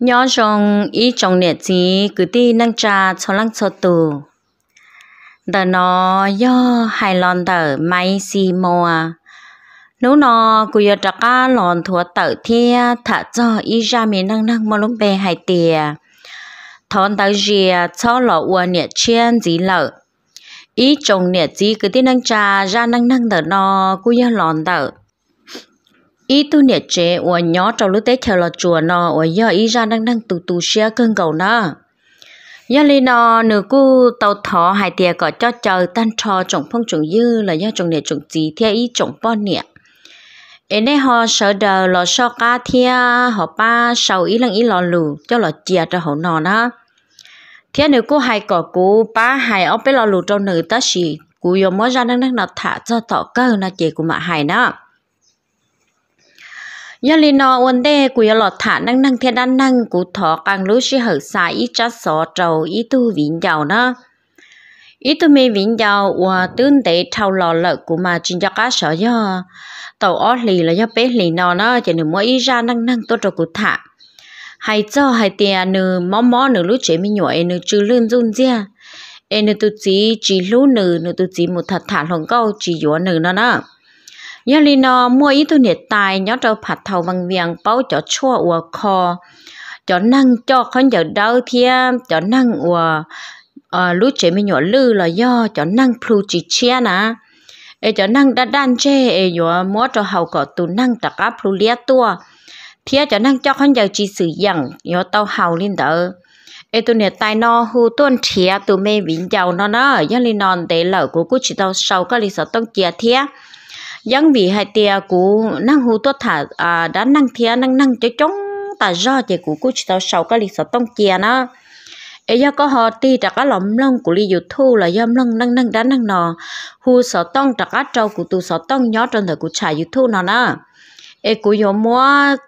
nhỏ rong ý trong nè chỉ cứ đi năng trà cho lăng cho tù đờ nó do hai lon đờ máy xì mò nếu à. nó cứ giờ trắc cá lon thua tờ thia thả cho ý ra mình năng năng mà lúng bè hai tìa thon tờ rìa cho lọ ua nè chiên gì lợ ý trong nè chỉ cứ đi năng trà ra năng năng đờ nó cứ giờ lon đờ ý tu nè chế ủa nhỏ trong lúc tết theo là chùa nó ủa do ý ra đang đang tù tù xe cơn cầu nó do lý nó nửa cu tàu thọ hai tiệt có cho chờ tan trò trồng phong trồng dư là do trồng nè trồng gì theo ý trồng bon nè em đây họ sợ đờ lo sợ cá thia họ ba sau ý lăng ý lo lù cho lo chia cho họ nọ đó thế nếu cô hai cỏ cô ba hai ông bé lo lù trong nửa ta xì cú yếm mới ra đang đang nó thả cho tọ cơ là chị của mẹ hai đó ยลีนอวันเดกูยหลอดฐานนั่งนั่งเทดันนั่งกูถอกังรู้ชิเหอสายอีจัดสอเจ้าอีตูวิญญาณนะอีตูมีวิญญาณว่าตื่นเตะเท่าหล่อเลิกกูมาจินจักสอยอตัวออดลีแล้วยเป๊ะลีนอนะจะหนึ่งมัวอีจานั่งนั่งตัวเจ้ากูถะให้เจ้าให้เตียหนึ่งมอมอหนึ่งรู้เฉยมีหน่วยหนึ่งจือลื่นจุนเจ้าเอ็นหนึ่งตัวจีจีรู้หนึ่งหนึ่งตัวจีมุดถัดฐานของเก้าจีหยวนหนึ่งนะนะยาลีนอมัวยีตุเนตายย้อนเราผัดเทาวังเวียงเป้าจอชั่วอัวคอจอนั่งจอเขนจอเดาเทียมจอนั่งอัวเอ่รู้เจไม่หยอลือละย่อจอนั่งพลูจิเชียนะ เอจอนั่งด้านด้านเชยเอยัวมัวจอเฮาก็ตุนั่งตะกับพลูเลียตัวเทียจอนั่งจอเขาจอจีสื่อยังยอเต้าเฮาลินเดอไอตัวเนี่ยตายนอหูต้นเทียตัวไม่วิ่งเจ้านอเนอะยังลีนอนเตะเหล่ากูกูชิดเอาเสาก็ลิสต้องเกียเทีย dân vì hai tia cú năng hú tốt thả à đã năng thia năng năng cho chống ta do chỉ cú cú tao sau cái lịch sử tông kia nó ấy do có họ ti trả cái lòng lông của li dụ thu là do lông năng năng đã năng nò hú sợ tông trả cái trâu của tu sợ tông nhớ trên thời của trả dụ thu nó nè ấy cú yo múa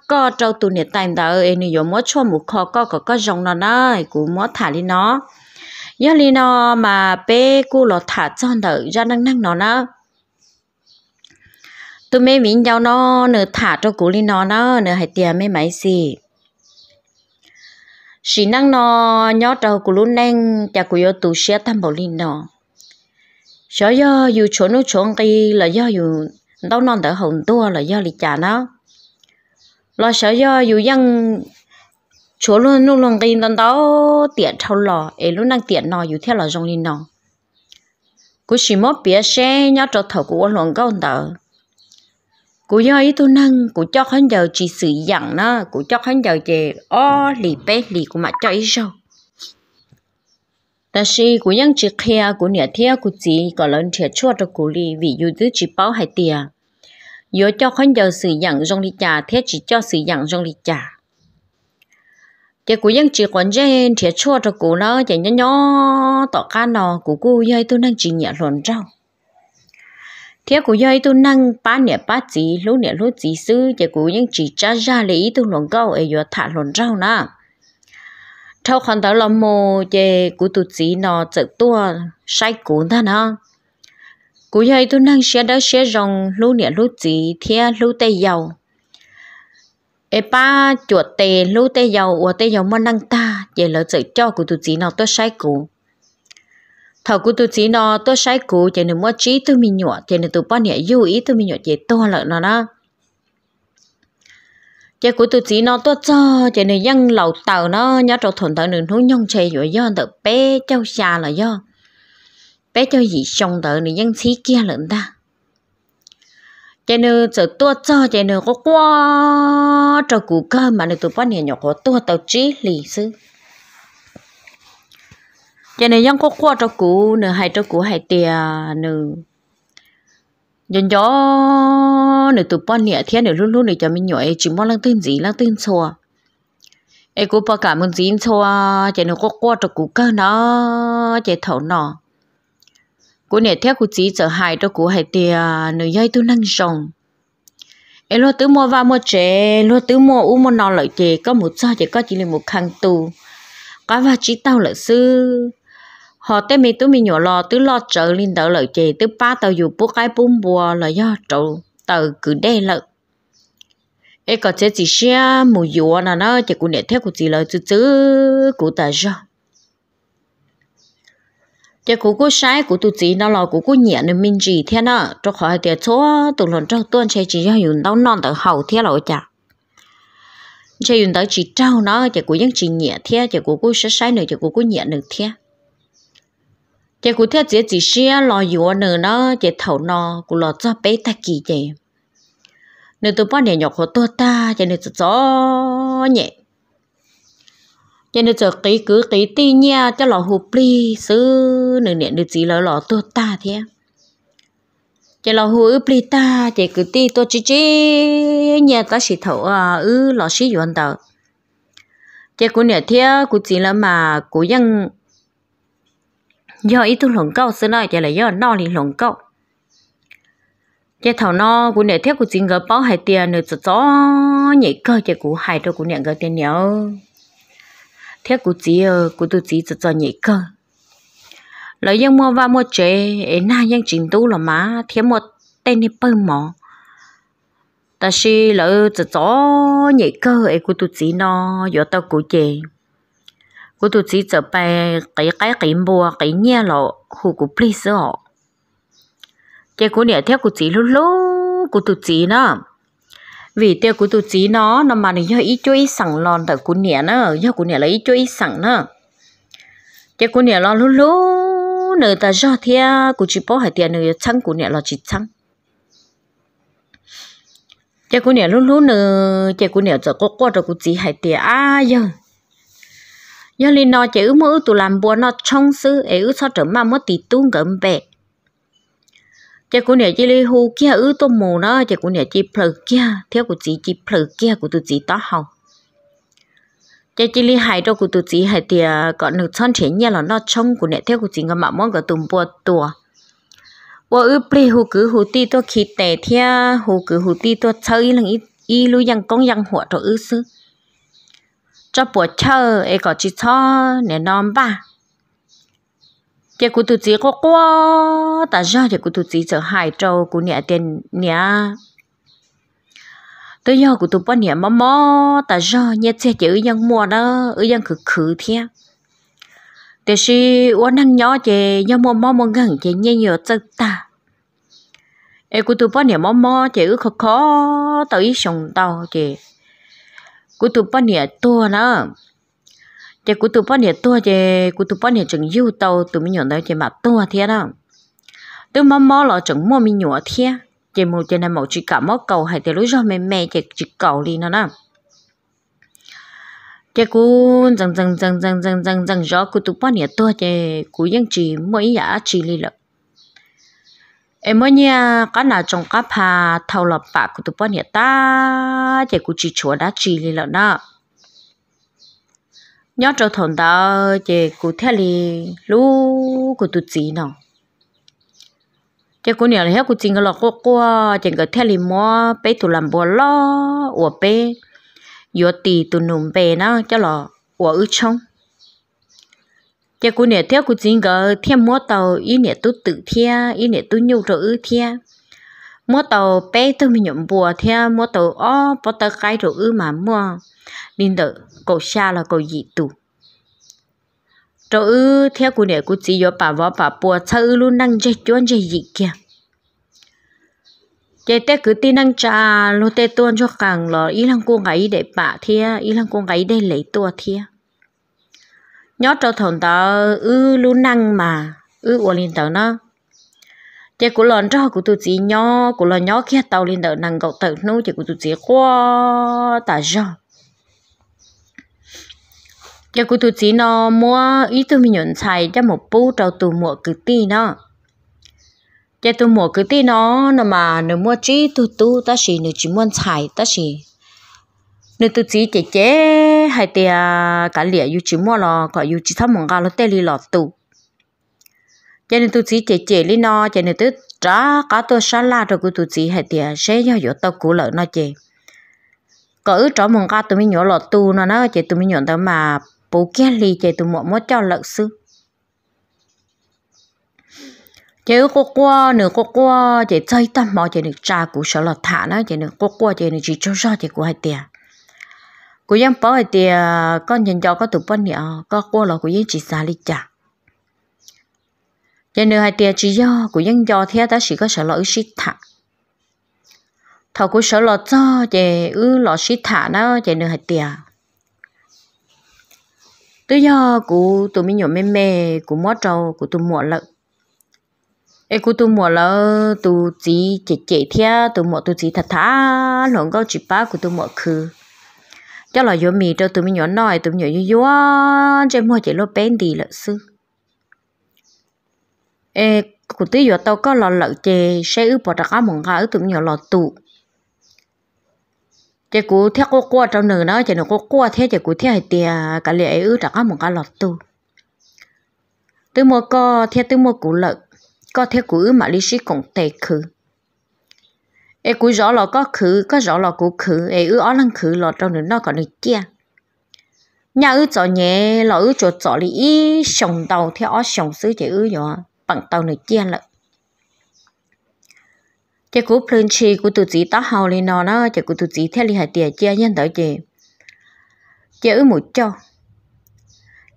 có trâu tu nhiệt tay đó ấy nụ yo múa cho một kho có có có rồng nó nè ấy cú múa thả li nó do li nó mà bé cú lọ thả cho đợi ra năng năng nó nè tôi mẹ mình nhau nó nửa thả cho cú li nó nó nửa hai tiền mấy mấy gì chỉ năng nó nhớ trâu cú luôn neng chả cú yo tụ xe tham bảo li nó sợ do dù chỗ nó chỗ kia là do dù đâu non đỡ hồng tua là do li chả nó lo sợ do dù dân chỗ luôn luôn luôn kia lần đó tiện thâu lò ấy luôn đang tiện nó dù theo là rong li nó cú chỉ mất bia xe nhớ cho thầu cú luôn câu đỡ cú do ấy tôi nâng, cú cho hắn giờ chỉ sử dụng nó cú cho hắn giờ chỉ o lì bé lì của mà cho ấy rồi ta sĩ cú nhân chỉ kia cú nhà thia cú chỉ có lần thiệt chua cho cú lì vì dù thứ chỉ bao hai tia do cho hắn giờ sử dụng trong lì trà thế chỉ cho sử dụng trong lì trà chỉ cú nhân chỉ còn trên thiệt chua cho cú nó chỉ nhỏ nhỏ tỏ cá nò cú cú do ấy tôi nâng chỉ nhẹ lòn rau thế cũng do tôi năng ba nè ba chỉ lú nè lú chỉ sư thì cũng những chỉ cha ra lý tôi lồng câu ấy do thả lồng rau nè thâu khăn tao làm mồ thì cũng tôi chỉ nọ tự tua sai cuốn ta nè cũng do tôi năng xe đó xe rồng lú nè lú chỉ thế lú tay dầu ấy ba chuột tê lú tay dầu hoặc tay dầu mà năng ta thì là tự cho của tôi chỉ nọ tôi sai cuốn thầu của tôi chỉ nó tôi sai cũ cho nên mua trí tôi mình nhọ cho nên tôi bao nhiêu yêu ý tôi mình nhọ chỉ to lợi nó đó chỉ của tôi chỉ nó tôi cho cho nên dân lầu tàu nó nhớ trong thuận tàu nên hú nhông chơi rồi do tự bé cháu xa là do bé cháu gì xong tàu nên dân xí kia lợn ta cho nên giờ tôi cho cho nên có quá trong cũ cơ mà nên tôi bao nhiêu nhọ có tôi tàu trí lì xứ cho nên dân có qua cho cũ nửa hai cho cũ hai tiền nửa nhân gió nửa từ bao nhiêu thiên nửa luôn luôn nửa cho mình nhồi chỉ mong lăng tin gì lăng tin xua ai cũng bao cả mình dính xua cho nên có qua cho cũ cơ nó chạy thầu nọ, cũ nửa theo cũ chỉ trở hai cho cũ hai tiền nửa dây tôi năng rồng ai lo tứ mua vào mua chế lo tứ mua u mua nó lợi chế có một sao chỉ có chỉ là một khăn tù có và chỉ tao lợi sư họ tới mi tú mi nhỏ lo tứ lo trợ lên đỡ lợi chè tứ ba tàu dù bố cái bún bùa là do trụ tờ cứ đe lợ ê có chế gì xe mù dù à, nà nó chỉ cũng để theo của chị lời chứ chứ của ta do chỉ của cô sai của tụi chị nó lo của cô nhẹ nên mình gì thế nó cho khỏi tiền số tụi lần trong tuần sẽ chỉ cho dùng đau non tờ hậu thế lộ chả chỉ dùng tờ chỉ trao nó chỉ của những chị nhẹ thế chỉ của cô sai sai nữa chỉ của cô nhẹ được thế chị cụ theo chị chỉ xia lò dùa nửa nó chị thầu nó cụ lò cho bé ta kỳ chị nửa tụi bọn nè nhọc hồ tua ta chị nửa cho gió nhẹ chị nửa cho ký cứ ký ti nha cho lò hụp li xứ nửa nè nửa chỉ lò lò tua ta thế chị lò hụp ướp li ta chị cứ ti tua chi chi nhà ta xì thầu à ư lò xí dùa tờ chị cụ nè theo cụ chỉ là mà cụ dân do ít tu lồng câu xưa nay chả là do nó lì lồng câu chả thảo nó cũng để thiết của chính gỡ bao hai tiền nữa cho chó nhảy cơ chả cũng hai đôi cũng nhận gỡ tiền nhau thiết của chỉ của tu chỉ cho cho nhảy cơ lấy dân mua và mua chế ấy na dân chính tu là má thiết một tên đi bơi mỏ ta si lỡ cho chó nhảy cơ ấy của tu chỉ nó do tao của chế 我都只做被几几几毛几年咯，好个 please 哦。cái cô này theo cô chỉ lú lú cô tụ chỉ nó vì theo cô tụ chỉ nó nó mà nó do ít chơi sẵn lon tại cô nè, nó do cô nè là ý chơi sẵn nó cái cô nè lo lú lú nửa ta do thea cô chỉ bỏ hai tiền nửa trắng cô nè là chỉ trắng cái cô nè lú lú nửa cái cô nè giờ có qua rồi cô chỉ hai tiền à giờ do li nó chỉ mỗi tụ làm bùa nó trong sư ấy ư sao trở mà mất tí tung gần bẹ chỉ cũng nhớ chỉ li hù kia ư tô mù nó chỉ cũng nhớ chỉ phở kia theo của chỉ chỉ phở kia của tụ chỉ tao học chỉ chỉ li hại đâu của tụ chỉ hại thì có nửa chân thế nhẹ là nó trong của nhẹ theo của chỉ ngắm mong cái tụm bùa tụa bùa ư pli hù cứ hù ti tôi khi tệ theo hù cứ hù ti tôi chơi là ít ít lu yang công yang hỏa cho ư sư cho bữa chờ ấy có chỉ cho nè nom ba chị cụ tụt chỉ có quá ta ra chị cụ tụt chỉ sợ hai trâu cụ nhà tiền nhà. tới giờ cụ tụt bao nhẹ mò mò ta ra nhẹ xe chị ơi dân mua đó ơi dân khử khử thế để si uốn năng nhỏ chị dân mua mò mò gần chị nhẹ nhiều chân ta em cụ tụt bao nhẹ mò mò chị ơi khó khó tới sống tàu chị cú tụ bắn nhẹ tua nó chỉ cú tụ bắn nhẹ tua chỉ cú tụ bắn nhẹ chừng yêu tàu tụi mình nhận đâu chỉ mập tua thế đó tụi mò mò lọ chừng mua mình nhọ thế chỉ một chỉ này một chỉ cả mò cầu hay từ lối ra mẹ mẹ chỉ chỉ cầu đi nữa, đó chỉ cú dần dần dần dần dần dần dần rõ cú tụ bắn nhẹ tua chỉ cú vẫn chỉ mỗi giả chỉ đi lợ em mới nha có nào trồng cá pa thầu lập bạc của tụi bọn hiện ta chỉ của chị chúa đã chỉ lên lợn đó nhớ cho thằng đó chỉ của theo lì lú của tụi chị nào chỉ của nhà này hết của chị người lọt qua qua chỉ người theo lì mua bé tụi làm bò lo ủa bé ủa tì tụi nụm bé nó cho lọ ủa ư chong cha cô nè theo cô chính gờ theo mua tàu ý nè tu tự theo ý nè tu nhu rồi theo mua tàu bé tôi mình nhộn bùa theo mua tàu ó bỏ tờ cái rồi ư mà mua nên đợi cổ xa là cổ dị tù rồi ư theo cú nè cú chỉ có bà vợ bà bùa sao ư luôn năng chơi chuan chơi gì kìa cái tế cứ tin năng trà lô tê tuôn cho càng lò ý lăng cô gái để bà thia ý lăng cô gái để lấy tua thia nhớ cho thằng ta ư lú năng mà ư uổng linh tử nó chỉ cũng lần cho của tụi chị nhớ cũng lần nhớ kia tàu linh tử năng cậu tự nấu chỉ cũng tụi chị qua ta cho chỉ cũng tụi chị nó mua ý tôi mình nhận xài cho một bú trâu tụi mua cái tí nó chỉ tụi mua cái tí nó mà nếu mua chỉ tụi tụi ta chỉ nếu chỉ muốn xài ta chỉ nếu tôi chỉ chế chế hay thì cả lìa yêu chỉ mua lò có yêu chỉ thăm mong gà lò tê li lò tù cho nên tôi chỉ chế chế li nó cho nên tôi trả cả tôi xả la rồi của tôi chỉ hay thì sẽ do dỗ tao cũ lợn nó chế có ứ trả mong gà tôi mới nhỏ lò tù nó nó chế tôi mới nhỏ tao mà bố kia li chế tôi mua mua cho lợn sư chế cô qua nửa cô qua chế chơi tâm mò chế được trà của sợ lọt thả nó chế nửa cô qua chế nửa chỉ cho ra chế của hay tiền cô yên bảo thì à, con nhận cho có tụ bận nhỉ có qua là cô yên chỉ xa đi chả giờ nữa hai tiền chỉ do cô yên cho thế ta chỉ có sợ lỗi shit thả thầu cô sợ lỗi cho thì ư lỗi shit thả nó giờ nữa hai tiền tự do cô tụi mình nhỏ mê mê cô mót trâu cô tụi mua lợn ê cô tụi mua lợn tụi chỉ chỉ chỉ thế tụi mua tụi chỉ thật thả lộn câu chỉ ba cô tụi mua khứ cho là vô mì cho tụi mình nhỏ nói tụi mình nhỏ vô vô cho mua chỉ lô bén đi là sư ê cụ tí vô tao có lò lợn chè sẽ ướp bỏ đặc á mừng hả tụi mình nhỏ lò tụ chè cụ theo cô qua trong nửa nó chè nó cô qua thế chè cụ theo hai tia cả lệ ướp đặc á mừng hả lò tụ tụi mua co theo tụi mua cụ lợn có theo cụ ướp mà lý sĩ cũng tệ khử e cú rõ lò có khử có rõ lò cú khử e ư ó lăng khử lọ trong nữa nó còn được kia nhà ư cho nhẹ lọ ư chỗ cho lý ý sòng tàu theo ó sòng xứ chỉ ư nhỏ bằng tàu nữa kia lợ chỉ cú phun chi cú tụ chỉ tá hào lên nó nó chỉ cú tụ chỉ theo lý hạt tiền chia nhân tới chỉ chỉ ư một cho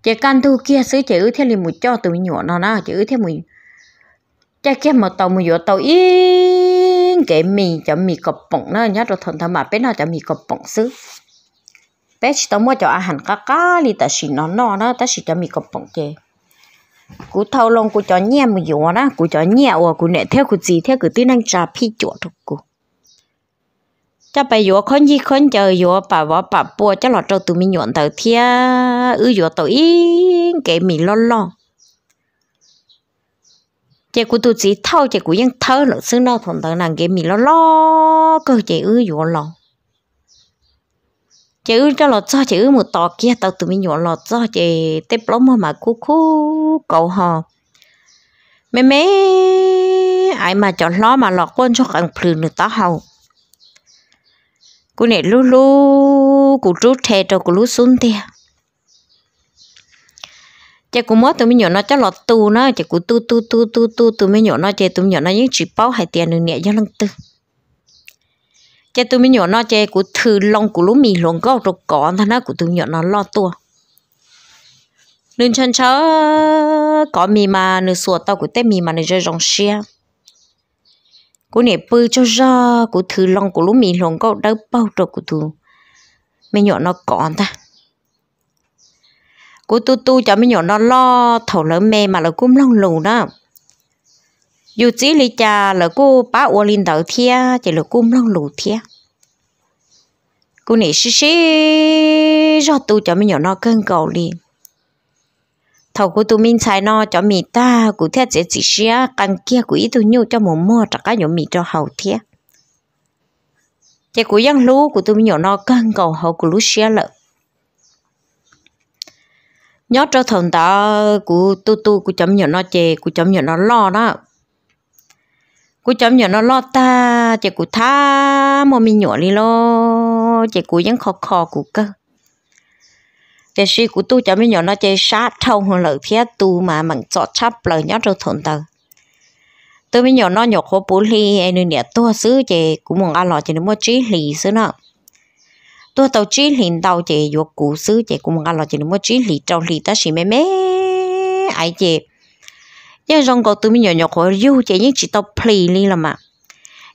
chỉ can thu kia xứ chỉ ư theo lý một cho từ nhỏ nó nó chỉ ư theo mùi chỉ kia một tàu một nhỏ tàu ít cái mì cho mì cọp bọng nó nhá rồi thằng thằng mà bé nó cho mì cọp bọng xứ bé chỉ tao mua cho ăn cá cá đi ta chỉ nó nó nó ta chỉ cho mì cọp bọng kì cú thâu lông cú cho nhẹ một dùa đó cú cho nhẹ à cú nẹt theo cú gì theo cú tí năng trà phi chuột thôi cú cho bà dùa khốn gì khốn chờ dùa bà vợ bà bùa cho lọt trâu tụi mình nhuận tờ thia ư dùa tụi cái mì lo lo chị của tôi chỉ thâu chị của dân thơ nữa, xứ nó thằng tớ nàng cái mì lo lo cơ chị ư dụ lòng chị ư cho lọt cho chị ư một tò kia tao tụi mình nhỏ lọt cho chị tép lỗ mà mà cú cú cậu họ mẹ mẹ ai mà chọn lo mà lọt quân cho càng phừ nữa tao hầu cú này lu lu cú trút thề cho cú lú xuống tiền chị cũng mất tụi mình nhỏ nó chắc lọt tu nó chị cũng tu tu tu tu tu tụi mình nhỏ nó chị tụi mình nhỏ nó những chỉ bao hai tiền được nhẹ cho lần tư chị tụi mình nhỏ nó chị cũng thử lòng của lũ mì lòng gạo rồi cỏ thằng nó của tụi nhỏ nó lo tu nên chân chớ có mì mà nửa sủa tao của tết mì mà nửa rơi rong xia của nè bơ cho ra của thử lòng của lũ mì lòng gạo đâu bao rồi của tụi mình nhỏ nó cỏ ta cô tu tu cho mấy nhỏ nó lo thầu lỡ mê mà là cũng long lù đó dù chỉ lý cha là cô bá ô linh đầu thia chỉ là cũng long lù thia cô này xí xí do tu cho mấy nhỏ nó cơn cầu liền thầu cô tu mình xài nó cho mì ta cụ thế chỉ chỉ xí, căn kia cụ ý tu nhu cho mồm mò trả cái nhóm mì cho hậu thế chỉ cụ dân lú của tu mình nhỏ nó cân cầu hậu của lú xí lợi nhớ cho thằng ta cụ tu tu cụ chấm nhỏ nó chè cụ chấm nhỏ nó lo đó cụ chấm nhỏ nó lo ta chè cụ tha mà mình nhỏ đi lo chè cụ vẫn khó khó cụ cơ chè si cụ tu chấm nhỏ nó chè sát thâu hơn lợi phía tu mà mình chọt chấp lời nhớ cho thằng ta tôi mới nhỏ nó nhỏ khó bố ly anh nữa nè tua xứ chè cũng mong ăn lò chè nó mua trí lì xứ nào tôi tàu chỉ liền tàu chị vô cụ xứ chị cùng ngang lo chị nó mới chỉ lì tàu lì ta xì mẹ mẹ ai chị nhưng trong có tôi mới nhỏ nhỏ hồi yêu chị những chỉ tàu play đi là mà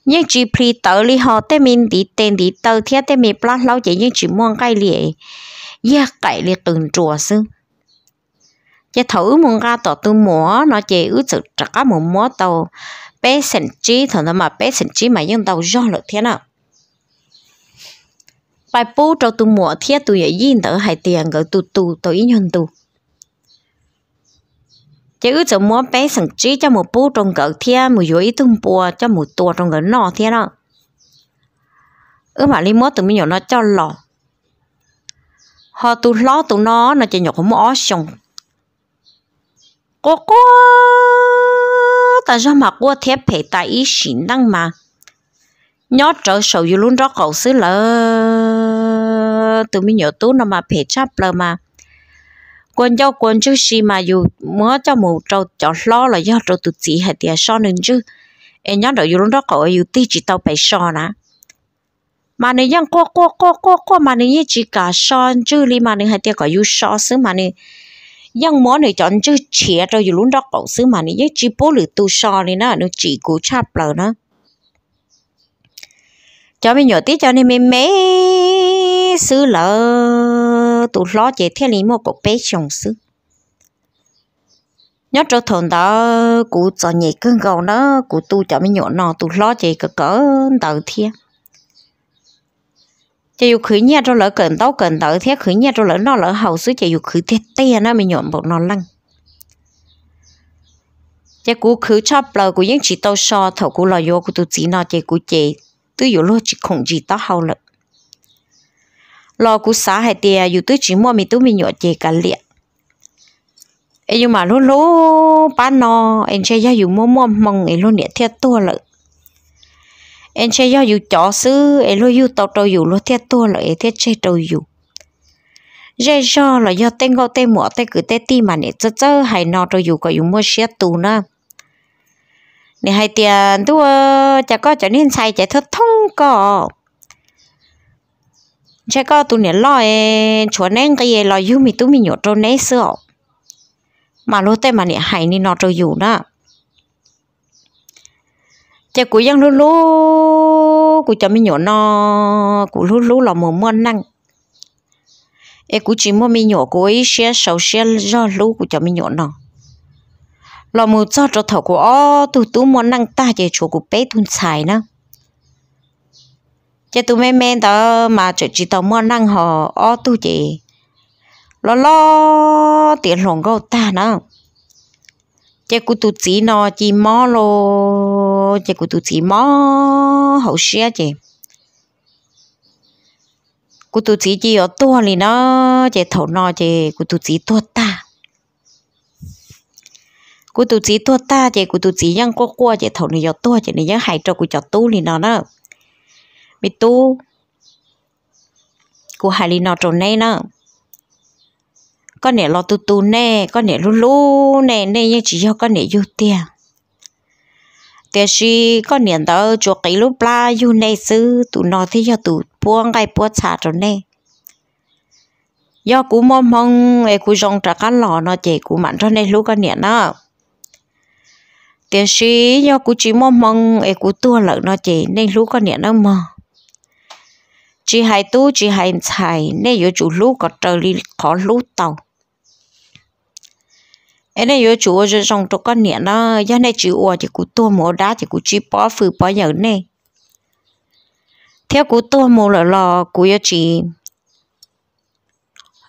những chỉ play tàu đi họ tên mình đi tên đi tàu thiết tên mình plát lâu chị nhưng chỉ muốn cái liền, ya cái liền từng chùa xứ chị thử muốn ra tàu tụi mua nó chị ước sự trả một múa tàu bé sành trí thằng nó mà bé sành chỉ mà những tàu do lợi thế nào phải bố cho tu mùa thiết tu vậy yên tớ hay tiền gỡ tu tu tôi yên hơn tu chứ ước chỗ mua bé sẵn trí cho một bố trong gỡ thiết một dưới tung bùa cho một tua trong gỡ nọ thiết đó ước mà lên mua tụi mình nhỏ nó cho lò họ tu lo tụi nó nó chỉ nhỏ cũng mua xong có có ta ra mà qua thép phải tại ý xin đăng mà nhót trở sầu dù luôn đó cậu xứ lỡ tụi mình nhớ tú nó mà phải chấp là mà quân cho quân chứ gì mà dù mua cho một trâu cho lo là do trâu tụt chỉ hay tiền so nên chứ em nhớ đợi dù đó cậu dù tí chỉ tao phải so nè mà này dân qua qua qua qua qua mà này chỉ cả so chứ li mà này hay tiền cậu dù so xứ mà này dân mua này chọn chứ chĩa trâu dù lúc đó cậu xứ mà này chỉ bố lử tu so nên nè nó chỉ cố chấp là nó cho mình nhỏ tí cho nên mình mê sư lỡ tụ lo chế thiên lý một cục bế chồng sư nhớ cho thôn đó cụ cho nhị cơn gầu nó cụ tu cho mình nhỏ nó tụ lo chế cỡ cỡ đầu thiên chỉ dù khử nhà cho lỡ cần tao cần tao thế khử nhà cho lỡ nó lỡ hầu xứ chỉ dù khử thế tê nó mình nhọn bột nó lăng chỉ cú khử chóp lỡ cú những chỉ tao so thầu cú lò vô cú tu chỉ nó chỉ cú chế tôi yếu lo chỉ không chỉ tao hậu lực lo cú xã hay tiề yếu tôi chỉ mua mình tôi mình nhọ chè cả liệt ấy nhưng mà lúc lúc bán nó anh chơi ra yếu mua mua mong ấy lúc nhẹ theo to lợi anh chơi ra yếu chó sư ấy lúc yêu tao tao yêu lúc theo to lợi ấy theo chơi tao yêu, giờ giờ là do tên gạo tên mua tên cứ tên ti mà nhẹ chớ chớ hay nó tao yêu có yêu mua xe tù nữa nè hai tiền tu chả có chả nên sai chả thất thông có chả có tụi nè lòi, chuẩn nên cái lo yêu mi tụi mi nhổ trâu nấy sữa mà lúc tay mà nè hay nè nó trâu dù đó chả cú giang lú lú cú chả mi nhổ nó cú lú lú là mồm mồm năng e cú chỉ mua mi nhổ cú ấy xe sầu xe do lú cú chả mi nhổ nó lò mù cho cho thầu của ô tụ tụ muốn năng ta về chỗ của bé thun xài nữa chứ tụ mẹ mẹ đó mà chỉ chỉ tàu muốn năng họ ô tụ chị lo lo tiền lòng gấu ta nữa chứ cụ tụ chỉ nó chỉ mò lo chứ cụ tụ chỉ mò hậu xe chị cụ tụ chỉ chỉ ở tua thì nó chỉ thầu nó chị cụ tụ chỉ tua ta cú tụ chỉ tua ta chị cú tụ chỉ nhân qua qua chị thầu này giờ tua chị này nhớ hại cho cú cho tu thì nó nữa mi tu cú hại lì nó chỗ này nữa con này lo tu tu nè con này lu lu nè nè nhưng chỉ cho con này yêu tiền thế thì con niệm đó chỗ cái lúc bla yêu này sư tu nó thì cho tu buông cái buông xả rồi nè do cú mong mong ấy cú trông trả cá lò nó chỉ cú mạnh cho nên lúc con niệm nó tiếc sĩ do cú chỉ mong mong ấy cú tua lợn nó chỉ nên lú con nhện nó mờ chỉ hai tu chỉ hai xài nên yếu chủ lú có trời đi khó lú tàu ấy nên yếu chủ ở trong trong con nhện nó do nên chỉ ua chỉ cú tua mỏ đá chỉ cú chỉ bỏ phừ bỏ nhở nè theo cú tua mỏ là lò cú yếu chỉ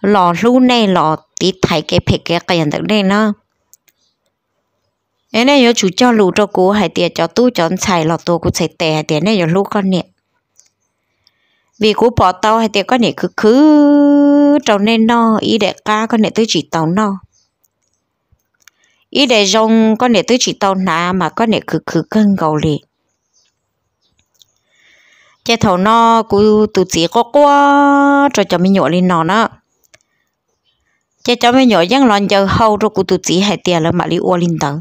lò lú này lò tí thấy cái phê cái cái nhận được nè nó nên này yo chú cho lù cho cô hai tiệt cho tu chọn xài lọt tổ cô xài tè tiệt này yo lù con nè vì cô bỏ tao hai tiệt con nè cứ cứ trâu nên no ý để ca con nè tôi chỉ tàu no ý để rong con nè tôi chỉ tàu nà mà con nè cứ cứ cân gầu liền che thầu no cứ tụ chỉ có quá cho cho mình nhổ lên nó nó che cho mình nhổ giăng lon giờ hầu rồi cứ tụ chỉ hai tiền là mà đi uo lên tầng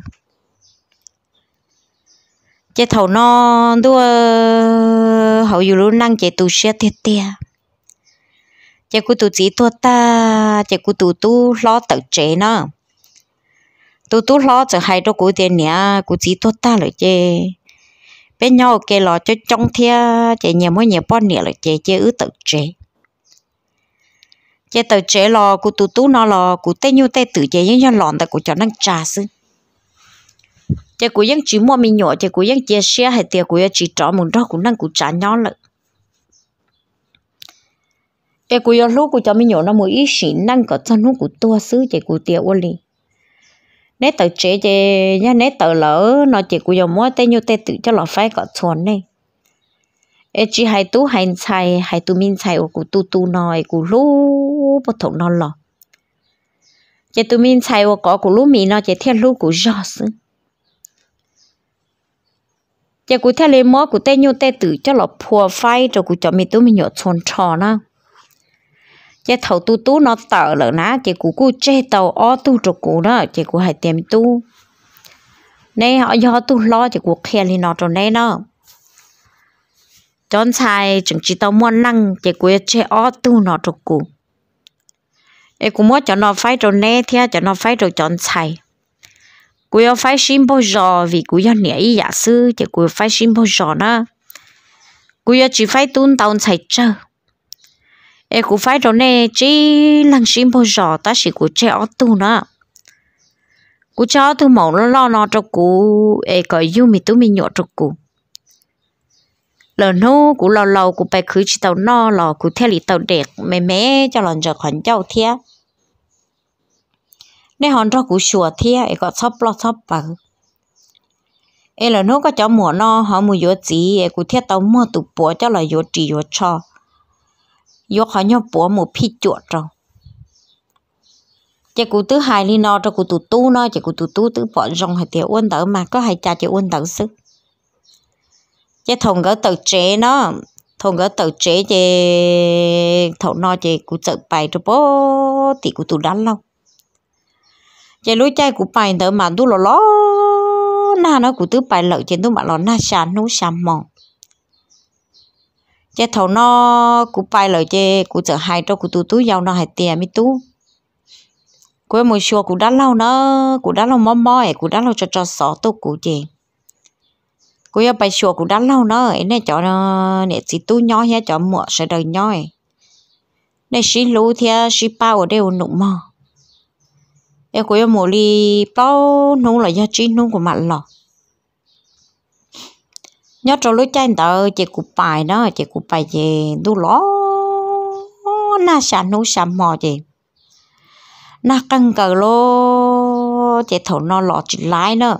chế thầu nó đua hậu dù luôn năng chế tụ xe tiệt tiệt chế cụ tụ chỉ thua ta chế cụ tụ tu lo tự chế nó tụ tu lo chỉ hai đôi cụ tiền nè cụ chỉ thua ta rồi chế bên nhau cái lo cho trong thia chế nhà mỗi nhà bọn nè rồi chế chế ứ tự chế chế tự chế lo cụ tụ tu nó lo cụ tê nhu tê tự chế những nhân lòn ta cụ cho năng trà xứ chị cũng vẫn chỉ mua mi nhỏ chị cũng vẫn chia xe hay tiền cũng chỉ trả muốn đó cũng đang cũng trả nhỏ lại chị cũng vẫn lúc của cho mi nhỏ nó mới ít xí năng có cho nó cũng tua xứ chị cũng tiền ô li nếu tự chế chị nhá nếu tự lỡ nó chị cũng vẫn mua tay nhau tay tự cho nó phải có chuẩn này ê chỉ hai tú hai xài hai tú min xài của tu tu nói của lú bất thủng nó lọ chị tu min xài của có của lúc mình nó chị theo lú của gió xứ giờ cụ theo lấy mó cụ tê nhô tê tử cho lọ phua phai rồi cụ cho mình tôi mình nhổ chôn trò na giờ thầu tu tu nó tở lỡ ná chị cụ cụ chê tàu ó tu cho cụ đó chị cụ hãy tiêm tu nay họ do tu lo chị cụ khe lên nó rồi nay nó chọn sai chẳng chỉ tàu mua năng chị cụ chê ó tu nó cho cụ em cũng muốn cho nó phai rồi nay thì cho nó phai rồi chọn sai cú yêu phải xin bao giờ vì cú yêu nhảy giả sư thì cú phải xin bao giờ nữa cú yêu chỉ phải tuân tàu chạy chờ em cú phải rồi nè chỉ lần xin bao giờ ta chỉ cú chơi tu nữa cú cho tu mỏng nó lo nó cho cú em gọi yêu mình tu mình nhọ cho cú lần nô cú lo lo cú phải khứ chỉ tàu no lò cú theo lý tàu đẹp mẹ mẹ cho lần giờ khoản cháu theo nên hòn cho cú sủa thia ấy có sắp lo sắp bạc ấy là nó có cho mùa nó họ mua vô chỉ ấy cú thiết tao mua tụ búa cho là vô chỉ vô cho vô họ nhau búa mua phi chuột rồi chỉ cú tứ hai li nó cho cú tụ tu nó chỉ cú tụ tu tứ bỏ rong hay tiền uốn tử mà có hay cha chỉ uốn tử sức chỉ thùng gỡ tự chế nó thùng gỡ tự chế chỉ thầu nó chỉ cú tự bày cho bố thì cú tụ đánh lâu chạy lối chạy của bài đỡ mà tu lò lò na nó của tứ bài lợi trên tu mà lò na xà nú xà mò chạy thầu nó của bài lợi chạy của chợ hai cho của tu tu giàu nó hai tiền mi tu quê một xua của đá lâu nó của đá lâu mò mò ấy của đá lâu cho cho sọ tu của chị cô yêu bài xua của đá lâu nó ấy này cho nó nè chỉ tu nhoi hay cho mỏ sẽ đời nhoi này xí lú thì xí bao ở đây đều nụ mò em có yêu mồ li bao nô là gia chi nô của mặn lò, nhớ cho lối chanh tờ chị cụ bài đó chị cụ bài gì, đu ló na xà nô xà mò gì, na căng cờ lô chị thổ nó lò chị lái nữa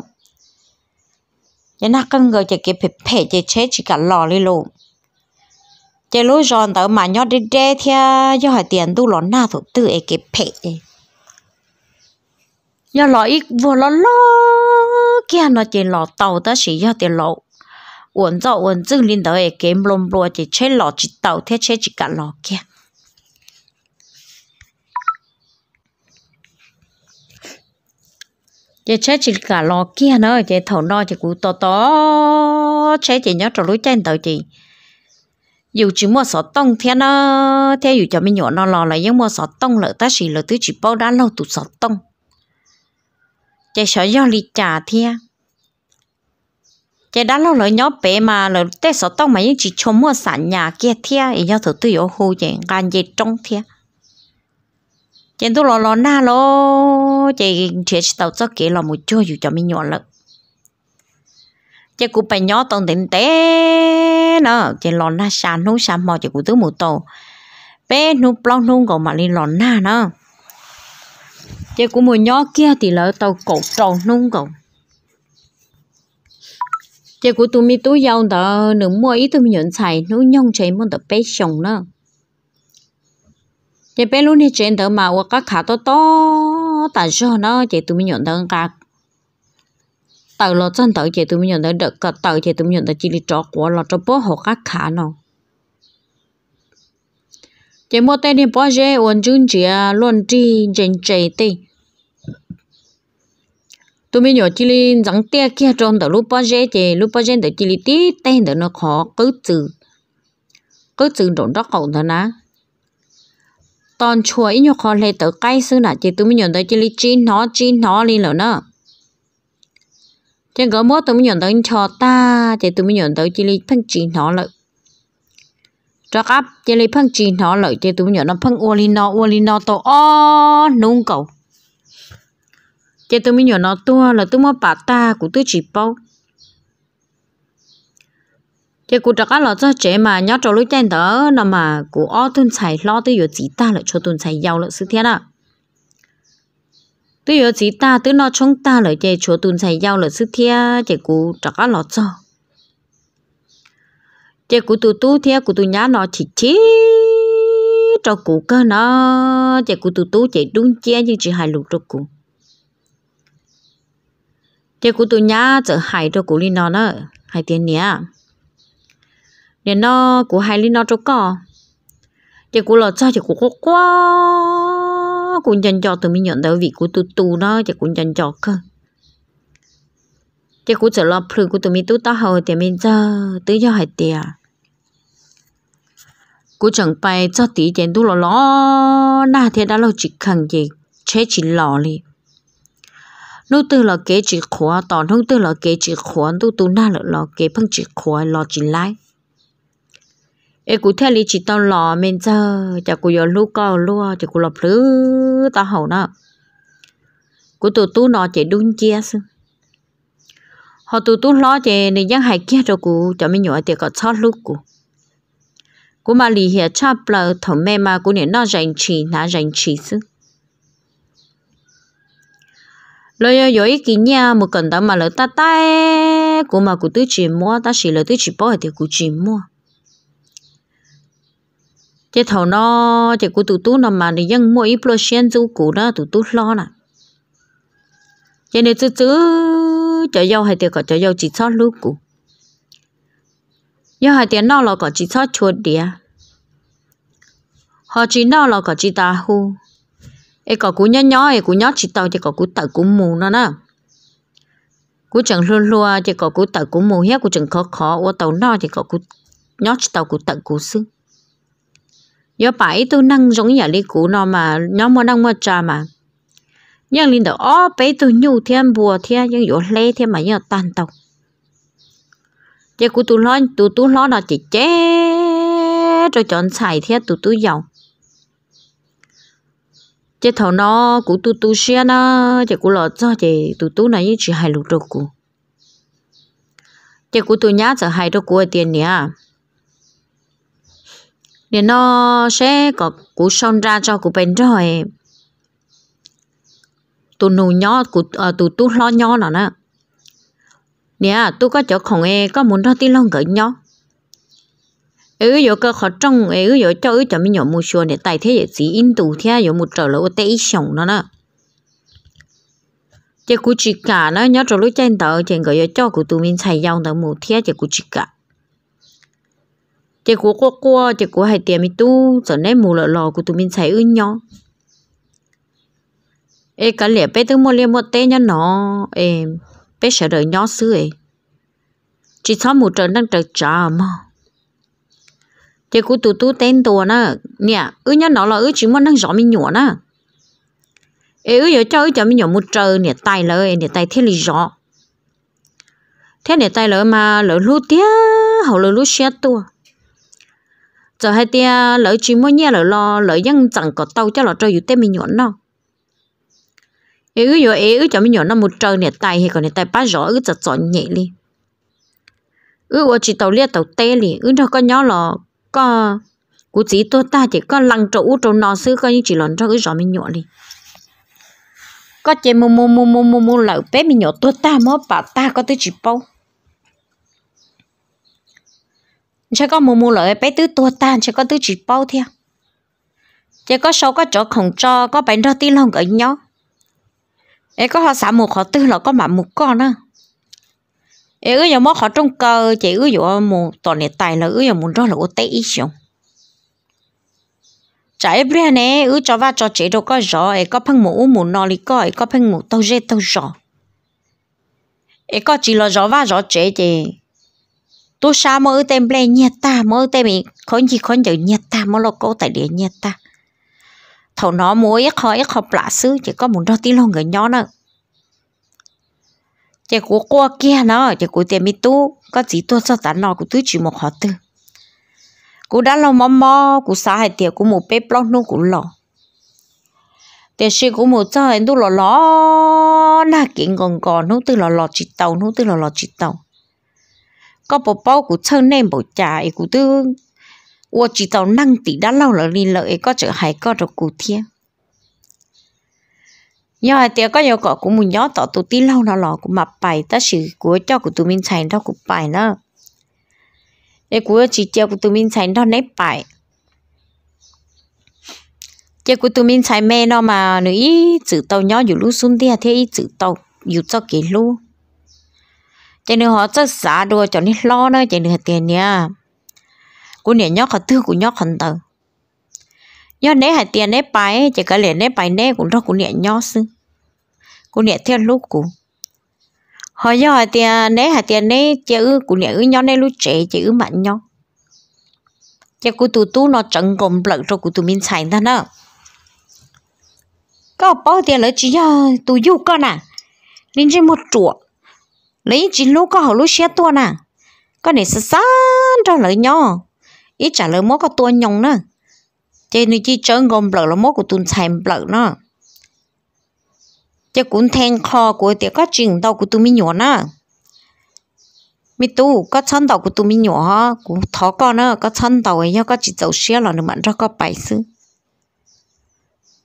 chị na căng cờ chị kia phê phê chị chết chị cả lò đi luôn chị lối giòn tờ mà nhớ đi đe thia do hỏi tiền đu ló na thổ tư ấy kia phê giờ lọ ít vừa lọ lọ kia nó chỉ lọ tàu ta chỉ giờ tiền lọ uốn dọ uốn dưng lên đó ấy kiếm lồng lùa chỉ chế lọ chỉ tàu thế chế chỉ cả lọ kia chế chế chỉ cả lọ kia nó chế thầu nó chỉ cú to to chế chỉ nhớ trò lối chân tàu chỉ dù chỉ mua sọ tông thế nó thế dù cho mình nhỏ nó lò là nhưng mua sọ tông lợi ta chỉ lợi tứ chỉ bao đã lâu tụ sọ tông chạy sợ do lì trả thia chạy đã lâu rồi nhớ bé mà rồi té sợ tông mà những chỉ cho mua sản nhà kia thia thì do thử tôi hữu hù chạy gan dây trong thia chạy tôi lo lo na lo chạy chuyện tàu cho kỹ là một chỗ dù cho mình nhỏ lợn chạy cũng phải nhớ tông tỉnh té nó chạy lo na sàn nấu sàn mò chạy cũng tứ một tổ bé nụ plong nung gọi mà đi lo na nó chế của mùa nhỏ kia thì là tàu cổ tròn nung cậu chế của tôi mi tú giàu đó nửa mua ít tôi mi nhận xài nấu nhông chế muốn tập bé sòng nữa chế bé luôn đi chế đó mà hoặc các khả to to tại sao nó chế tôi mi nhận đó cả tàu lọt chân tàu chế tôi mi nhận đó được cả tàu chế tôi mi nhận đó chỉ đi trọ của lọt cho bó hoặc các khả nào chế mua tên đi bó chế ổn chứ, chế luôn đi trên chạy tê tụi mình nhớ chỉ li răng tia kia tròn tờ lúc bao giờ thì lúc bao giờ tờ chỉ li tí tên tờ nó khó cứ chữ cứ chữ đồn đó cậu thằng á toàn chùa ít nhiều khó lấy tờ cái xứ nà thì tụi mình nhớ tới chỉ li chín nó chín nó li rồi nè, trên có mốt tụi mình nhớ tới cho ta thì tụi mình nhỏ tờ chỉ li phân chín nó lại, cho cáp chỉ li phân chín nó lại thì tụi mình nhớ nó phân ô li nó ô li nó tàu o nung cầu chế tôi mới nhỏ nó tua là tôi mua bà ta của tôi chỉ bao chế cụ trắc là cho chế mà nhớ trò lối chân đó là mà cô ở tuần xài lo tôi có chỉ ta là cho tuần xài giàu là sự thế đó tôi giờ chỉ ta tôi nó chống ta là chế cho tuần xài giàu là sự thế chế cụ trắc là cho chế cô tu tu thế cô tu nhá nó chỉ chỉ cho cô cơ nó chế cô tu tu chế đúng chia nhưng chỉ hai lục cho cô thế cụ tụi nhá chở hải cho cụ linh nó nữa hải tiền nhé nên nó cụ hải linh nó cho cò thế cụ lọt ra thì cụ có quá cụ chân cho từ mình nhận tới vị cụ tụ tu nó thì cụ chân cho cơ thế cụ chở lọt phơi cụ tụi mình tụ ta hầu thì mình chờ tứ cho hải tiền cụ chẳng bay cho tí tiền tụ lọ lọ na thế đã lâu chỉ cần gì chế chỉ lọ liền nô tư là kế chỉ khóa tòn không tư là kế chỉ khóa tu tu na là là kế phân chỉ khóa là chỉ lái ê cụ thể lý chỉ tao lò men giờ chả cụ giờ lu co lu chả cụ lập lứ tao hậu nè cụ tụ tu nó chỉ đúng chia sư họ tụ tu lo chỉ nên dân hải kia cho cụ cho mình nhỏ tiệc có chót lu cụ cụ mà lì hiệp chắp lờ thằng mẹ mà cụ nên nó dành chỉ nó dành chỉ sư lo yo yo ý kiến nha một cần đó mà lỡ ta ta của mà của tôi chỉ mua ta chỉ lỡ tôi chỉ bỏ thì của chỉ mua cái thầu nó thế của tụi tôi nó mà thì dân mua ít plosion du cũ đó tụi tôi lo nè cho nên chứ chứ cho dâu hay tiền có cho dâu chỉ sót lúc cũ dâu hay tiền nó là có chỉ sót chuột đĩa họ chỉ nó là có chỉ ta hu e có cú nhỏ nhỏ e cú nhỏ chỉ tàu chỉ có cú tàu cú mù nó nè cú chẳng lua lua chỉ có cú tàu cú mù hết cú chẳng khó khó ô tàu nó chỉ có cú nhỏ chỉ tàu cú tàu cú sư do bảy tôi nâng giống nhà lý cú nó mà nhóm mà nâng mà trà mà nhưng linh đạo ó bé tôi nhu thêm bùa thêm nhưng yếu lê thêm mà nhưng tan tàu giờ cú tôi lo tôi tôi lo là chỉ chết rồi chọn xài thêm tôi tôi giàu chế thầu nó cũng tu tu xe nó chế cũng lọt cho chế tu tu này chỉ hai lục đồ cụ chế cũng tu nhá giờ hai đồ cụ tiền nè nên nó sẽ có cú xong ra cho cụ bên rồi tu nụ nhỏ cú à, tu tu lo nhỏ nó nè nè tu có chỗ không e có muốn nó tin lo gửi nhỏ ừ yo cơ khó trong ừ yo cho ừ cho mình nhỏ mua xua để tài thế để gì in tủ thế yo một trở lỗ tê sống nó nè chỉ cú chỉ cả nó nhớ trở lỗ trên tờ trên gọi yo cho của tụi mình xài dòng tờ mua thế chỉ cú chỉ cả chỉ cú qua qua chỉ cú hai tiền mi tu giờ nên mua lợ lò của tụi mình xài ừ nhau ê cả lẽ bé tôi mua liền một tê nhá nó em bé sợ đời nhỏ xưa ấy chỉ cho một trận đang trời trả mà cái cụ tụ tụ tên tù nè nè ứ nhớ nó là ứ chỉ muốn năng rõ mình nhỏ nè ứ giờ cho ứ cho mình nhỏ một trời nè tay lời nè tay thiết lý rõ thế nè tay lời mà lỡ lú tía hầu lỡ lú xe tua giờ hai tia lỡ chỉ muốn nhớ lỡ lo lỡ dân chẳng có tàu cho lỡ trời dụ tên mình nhỏ nó ứ giờ ứ cho mình nhỏ nó một trời nè tay hay còn nè tay bá rõ ứ chợt chọn nhẹ đi ứ ở chỉ tàu lia tàu tê liền ứ đâu có nhớ lọ có cú chỉ tôi ta chỉ có lăng trụ trụ nó xứ coi như chỉ lần cho cái rõ mình nhọ đi có chế mù mù mù mù mù mù lẩu bé mình nhọ tôi ta mó bà ta có tới chỉ bao chỉ có mù mù lẩu bé tới tôi ta chỉ có tới chỉ bao theo chỉ có số có chỗ không cho có bánh rau tí lòng cái nhau ấy có họ xả một họ tư là có mà một con nữa ấy ư giờ móc họ trong cơ chỉ ư giờ một toàn này tài là ư giờ muốn đó là ô tê ít xuống trái bia này ư cho va cho chị đâu có gió, ấy có phăng mũ mũ nọ lì có ấy có phăng mũ tao dê tao gió. ấy có chỉ là rõ va rõ chị chị tôi sao mơ tem ple nhiệt ta mơ tem bị khó gì khó giờ nhiệt ta mơ lo câu tại địa nhiệt ta thầu nó mua ít khó ít khó plạ xứ chỉ có muốn đó tí lo người nhỏ nữa chỉ của qua kia nó chỉ của tiền mi tu có chỉ tu sao tản nó của tôi chỉ một họ tư cú đã lâu mò mò cú xã hệ tiệt cú một bếp lon nu cú lò, tiệt sĩ cú một cho hệ nu lò lo na kiện còn còn nu tư lò lò chỉ tàu nu tư lò lò chỉ tàu có bộ bao cú chân nem bộ trà cú tư ua chỉ tàu năng tỷ đã lâu là đi lợi có trở hại có được cú thiên nhờ tiếc có nhiều cọ cũng muốn nhớ tỏ tụ tí lâu nào lọ cũng mập bài ta sử của cho của tụi mình thành đó cũng bài nữa để của chỉ chia của tụi mình thành đó nếp bài chia của tụi mình thành mẹ nó mà nữ ý chữ tàu nhớ dù lúc xuống đi thế ý chữ tàu dù cho kỹ lu cho nên họ rất xả đồ cho nên lo nữa cho nên tiền nha của nè nhớ khó thương của nhớ khẩn tờ nhớ nế hải tiền nế bài chỉ có liền nế bài nế cũng rất cũng nhẹ nhõm xứ cũng nhẹ theo lúc cũ hồi giờ hải tiền nế hải tiền nế chỉ cũng nhẹ ư nhó nế lúc trẻ chỉ ư mạnh nhó chỉ cụ tụ tụ nó chẳng gồm lợn cho cụ tụ mình xài ta nữa có bao tiền lấy chỉ giờ tụ yêu con à linh chỉ một chuột lấy chỉ lúc có hậu lúc xe tua nè con này xa xa cho lấy nhó ít trả lời mỗi có tua nhông nữa chơi nuôi chi chớ ngom bờ là mốt của tuần xài bờ nó chơi cuốn then kho của tiệc có chuyện đâu của tụi mình nhỏ nó mi tu có chân đầu của tụi mình nhỏ của thỏ con nó có chân đầu ấy có chỉ dầu xe là nó mặn ra có bảy sư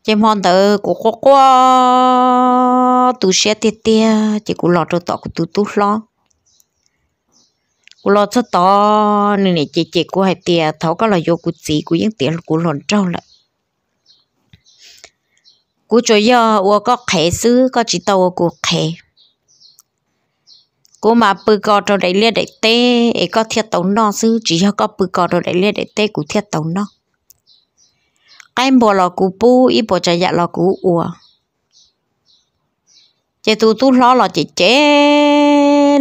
chơi mòn tờ của quá quá, tu xe tiệt tiệt chỉ của lọt rồi tọ của tụi tu lo cú lo cho to nên này chị chị của hay tia thấu cái là vô cú chỉ cú những tiền cú lòn trâu lại cú cho giờ ua có khé xứ có chỉ tàu cú khé cú mà bự cò cho đại liệt đại tê ấy có thiết tàu nó xứ chỉ cho có bự cò cho đại liệt đại tê cú thiết tàu nó cái bộ lò cú bu ý bộ cho dạ lò cú ua chị tu tu lo lò chị chết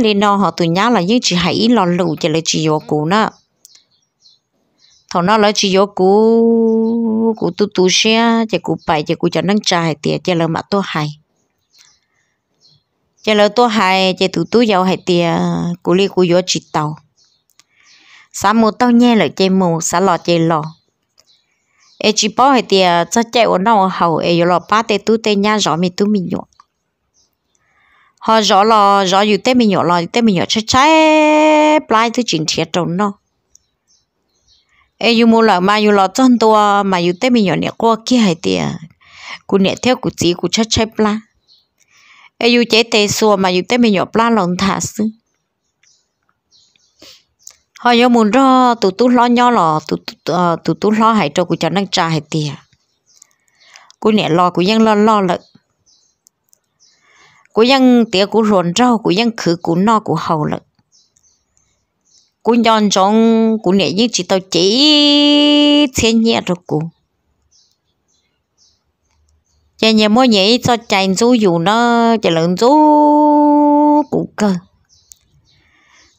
thế nên họ tụi nhá là như chỉ hãy lo lụ cho là chỉ vô cũ nữa thằng nó là chỉ vô cũ cũ tu tu xe chỉ cũ bảy chỉ cũ cho nâng trai tiệt chỉ là mà tôi hay chỉ là tôi hay chỉ tụ tu giàu hay tiệt cũ li cũ vô chỉ tàu xã mù tao nhẹ là chơi mù xã lò chơi lò e chỉ bảo hay tiệt cho chạy ổn nào hậu e vô lò ba tê tu tê nhá rõ mi tu mi nhộn họ rõ lo rõ dù tết mình nhỏ là tết mình nhỏ trái trái plai thứ chuyện thiệt trốn nó em dù mua lại mà dù lo chân tua mà dù tết mình nhỏ nhẹ qua kia hay tiệt cụ nhẹ theo cụ chỉ cụ trái trái plai em dù chế tê xua mà dù tết mình nhỏ plai lòng thả sư. họ yêu muốn ra tụ tụ lo nhau ờ, lo tụ tụ tụ tụ lo hay cho cụ cho năng trà hay tiệt cụ nhẹ lo cụ ยัง lo lo lo lợi cú dân tiếc cú ruồn rau cú dân khử cú no cú hầu lợ cú nhon trong cú nể như chỉ tao chỉ thiên nhẹ rồi cú giờ nhà mua nhỉ cho chạy du dù nó chạy lợn du cú cơ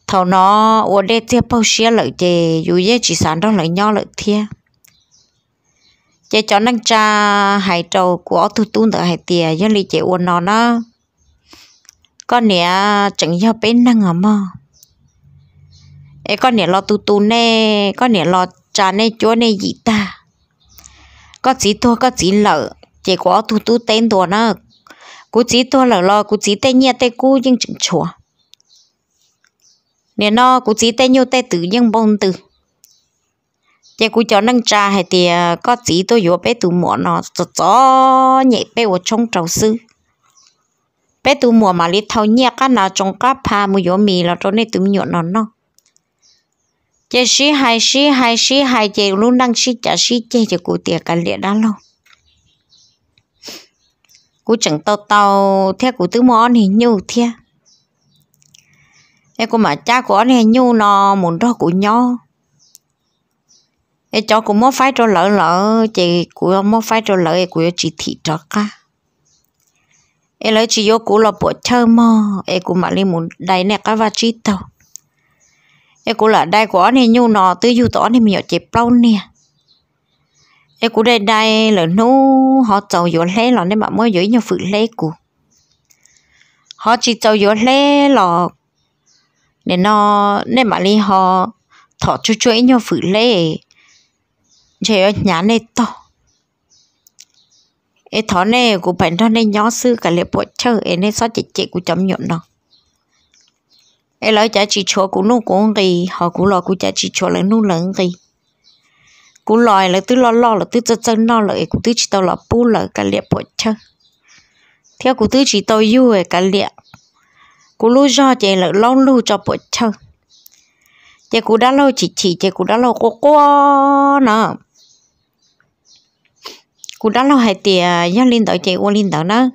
thầu nó ở đây tiếp bao xía lợi chè dù ye chỉ sản đó lợi nho lợi thia chè cho năng cha hải trầu của tu tu tự hải tiề dân lý chè uốn nó nó con nè chẳng nhau bên năng ở mà ấy con nè lo tu tu nè con nè lo trà nè chúa nè gì ta có chỉ thua có chỉ lợ chỉ có tu tu tên thua nó cú chỉ thua lợ lo cú chỉ tên nhia tên cú nhưng chẳng chùa nè nó cú chỉ tên nhiêu tên tử nhưng bông tử chỉ cú cho nâng trà hay thì ờ, có chỉ tôi vô bé tụ mỏ nó cho cho nhẹ bé vô trong trầu sư bé tụ mùa mà lít thâu nhẹ cái nào trong cá pa mù gió mì là trốn này tụ nhộn nó nó chị sĩ hai sĩ hai sĩ hai chị luôn đang sĩ chả sĩ chị chị cụ tiệt cả liệt đó luôn, cụ chẳng tàu tàu theo cụ tứ món thì nhu theo em cụ mà cha của anh hay nhu nó muốn đó cụ nhau em cho cụ mua phải cho lỡ lỡ chị cụ mua phải cho lỡ cụ chỉ thị cho cả em lấy chỉ yêu cũ là bộ thơ mà em cũng mà lên muốn đầy nè các va chi tàu em cũng là đây của này nhu nọ tư du tỏ này mình ở chế bao nè em cũng đây đây là nô họ tàu vô lê là nên mà mới dưới nhau phụ lê của họ chỉ tàu vô lê là nên nó nên mà lên họ thọ chú chú nhau phụ lê chế ở nhà này to ê thọ nè cụ bệnh thọ nè nhó sư cả lệ bộ chơi ê nè sao chị chị của chấm nhuận nó ê lấy chả chị cho của nu cũng gì họ cụ lo của chả chị cho lấy nu lớn gì cụ lòi là tư lo lo là tư chân chân no là cụ tư chỉ tao là bu là cả liệp bộ chơi theo của tư chỉ tao yêu ê cả lệ cụ lu do chị là lâu lu cho bộ chơi chị của đã lâu chỉ chỉ chị của đã lâu cô cô nè cú đó là hay tiền nhân linh đạo chị qua linh đạo đó,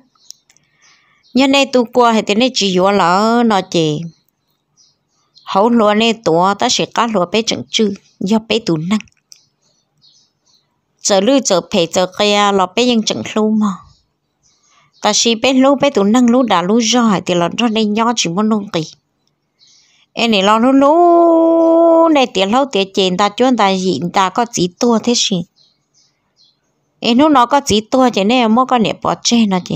nhân đây tu qua hay tiền này chỉ vừa lỡ nó chị hậu lúa này tua ta sẽ cá lúa bé chừng chư do bé tu năng giờ lưu giờ phải giờ kia lọ bé ยัง chừng lâu mà ta chỉ bé lâu bé tu năng lâu đã lâu rồi hay tiền lọ đó đây nhỏ chỉ muốn nông kỳ em này lo lâu lâu này tiền lâu tiền chèn ta chuyên ta gì ta có chỉ tua thế gì em nó nó có chỉ tua chỉ nên mua con nẹp bỏ chê nó chứ,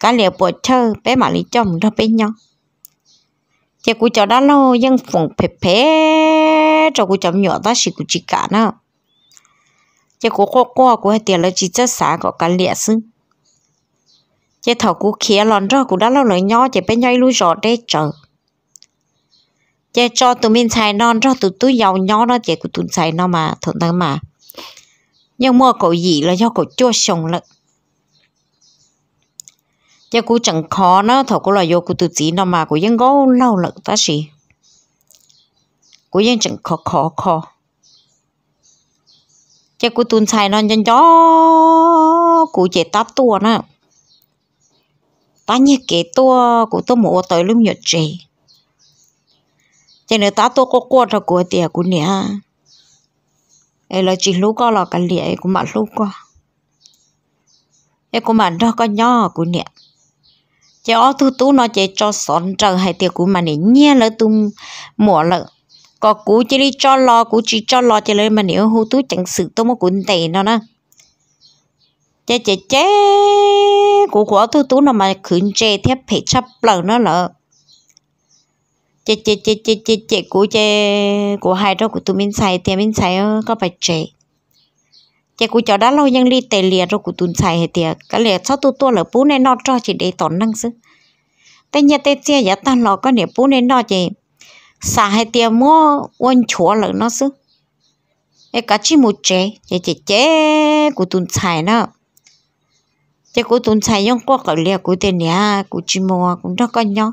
cá nẹp bỏ thơ bé mà lý chồng nó bé nhau chị cũng cho đó lâu vẫn phồng phê phê cho cũng chồng nhỏ đó chỉ cũng chỉ cả nó chị cũng khó qua cũng hay tiền là chỉ chất xả có cá nẹp xứ chị thảo cũng khía lòn rồi cũng đã lâu lại nhỏ chị bé nhảy lui giọt đấy chờ chị cho tụi mình xài non rồi tụi tôi giàu nhỏ nó chị cũng tụi xài nó mà thằng thằng mà nhưng mua cậu gì là do cậu chua xong lận giờ cú chẳng khó nó thầu cú là do cú tự chỉ nó mà cú vẫn có lâu lận ta gì cú vẫn chẳng khó khó khó giờ cú tuân sai nó nhân cho cú chỉ tát tua nó ta như kể tua cú tôi mua tới lúc nhật trời, cho nên ta tua có quạt là của tiền của nè ấy là chỉ lú có là cái lệ của mà lú qua ấy của mà đó có nhỏ của nè chế ó tu tú nó chế cho sòn chờ hay tiệc của mình nè nhia lỡ tu mùa lỡ có cú chỉ đi cho lò, cú chỉ cho lo chế lấy mà nè hú tú chẳng sự tôi mà cuốn tệ nó nè chế chế chế của của tu tú nó mà khuyến chế thép phải chấp lỡ nó lỡ chế chế chế chế chế chế của chế của hai đó của tụi mình xài thì mình xài ờ, có phải chế chế của cháu đã lâu nhưng đi tệ liệt rồi của tụi xài thì ờ, cái liệt sau tụi tôi là bố này nó cho chỉ để tổn năng sức tại nhà tết chia giá ta lo có nè bố này nó chỉ xả hay tiền ờ, mua quân chúa là nó sức cái cá chỉ một chế chế chế chế của tụi xài nó chế của tụi xài nhưng có cái liệt của tiền nhà của chỉ mua cũng rất con nhau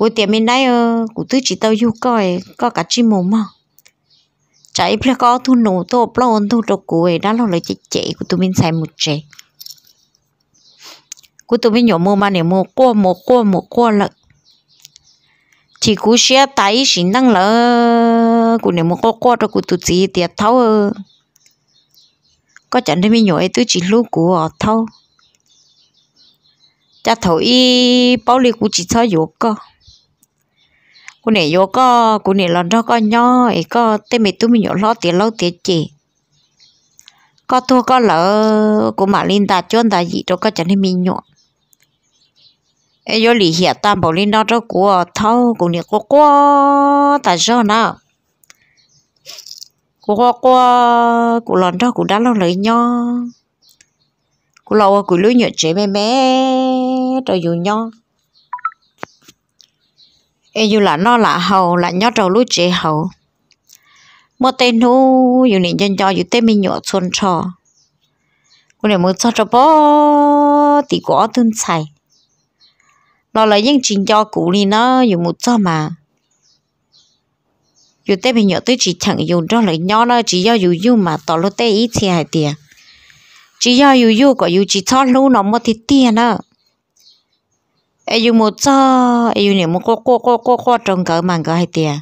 cô tiệm bên đấy ơ ờ, cô tứ chỉ tao yêu coi có cả chim mồm mà chạy phải có thu nổ tô bao ôn thu đồ cô ấy đã lo lời chạy chạy của tụi mình xài một chè, của tụi mình nhổ mua mà nếu mua qua mua qua mua qua lợn chỉ cú xe tay xin năng là cú nếu mà có qua rồi cú tụt gì tiệt thâu ơ có chẳng thấy mình nhổ nhồi tôi chỉ lúc cú ở thâu cha thổi bao liệt cú chỉ cho dục cơ cô này vô co cô này lần đó co nhỏ ấy co tên mày tôi mình nhỏ lo tiền lâu tiền chỉ co thua co lỡ cô mà linh ta chôn ta gì đó co chẳng nên mình nhỏ ấy vô lì hiện tam bảo linh đó đó của thâu cô này co quá ta do nào cô qua qua cô lần đó cô đã lâu lấy nhau cô lâu cô lưới nhựa chế mẹ mẹ rồi dù nhau e dù là nó là hầu là nhót trầu lúa chế hầu mua tên nu dù nị dân cho dù tên mình nhọ xuân trò cô này muốn cho cho bó thì có tương xài nó là những trình cho cũ đi nó dù một cho mà dù tên mình nhọ tới chỉ chẳng dùng cho lại nhó nó chỉ do dù dù mà tỏ lô tê ít thì hài tiền chỉ do dù dù có dù chỉ cho lú nó mất thì tiền đó ai dùng một cho ai dùng niệm một cô cô cô cô cô trồng cỡ màng cỡ hai tiền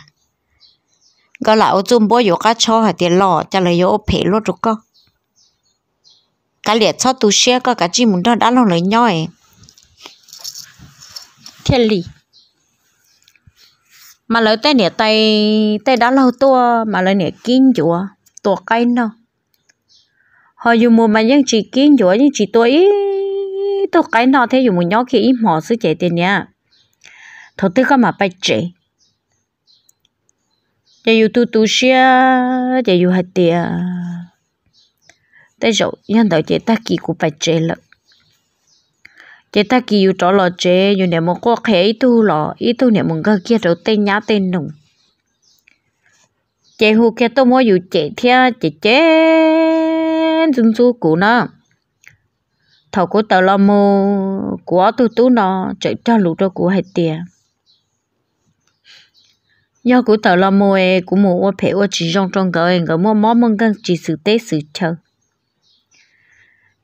có là chung bố dù cá cho hai tiền lọ cho lấy ô phê lốt rồi cơ cá liệt cho tu xe có cả chim muốn đó đã lo lấy nhoi thiên lý mà lấy tay nè tay tay đã lâu tua mà lấy nè kinh chúa tua cây nó họ dùng mua mà những chỉ kinh chúa những chỉ tua ít tôi cái nào thế dùng một nhóc khi ít mỏ sư chế tiền nha thôi tôi có mà bay chế giờ yêu tu tu xia giờ yêu hạt tiền tới rồi nhân đầu chế ta kỳ của bay chế lận chế ta kỳ yêu trò lò chế yêu nè một cô khé ít tu lò ít tu nè một cái kia rồi tên nhá tên nùng chế hù kia tôi mua yêu chế thia chế chế chúng chú cũ nó thầu của tàu lo mô của tu tú nó chạy cho lũ cho của hai tiền do của tàu lo mô e của mù ô phê ô chỉ trong trong e cái, em gỡ mô mông găng chỉ sự tế sự chờ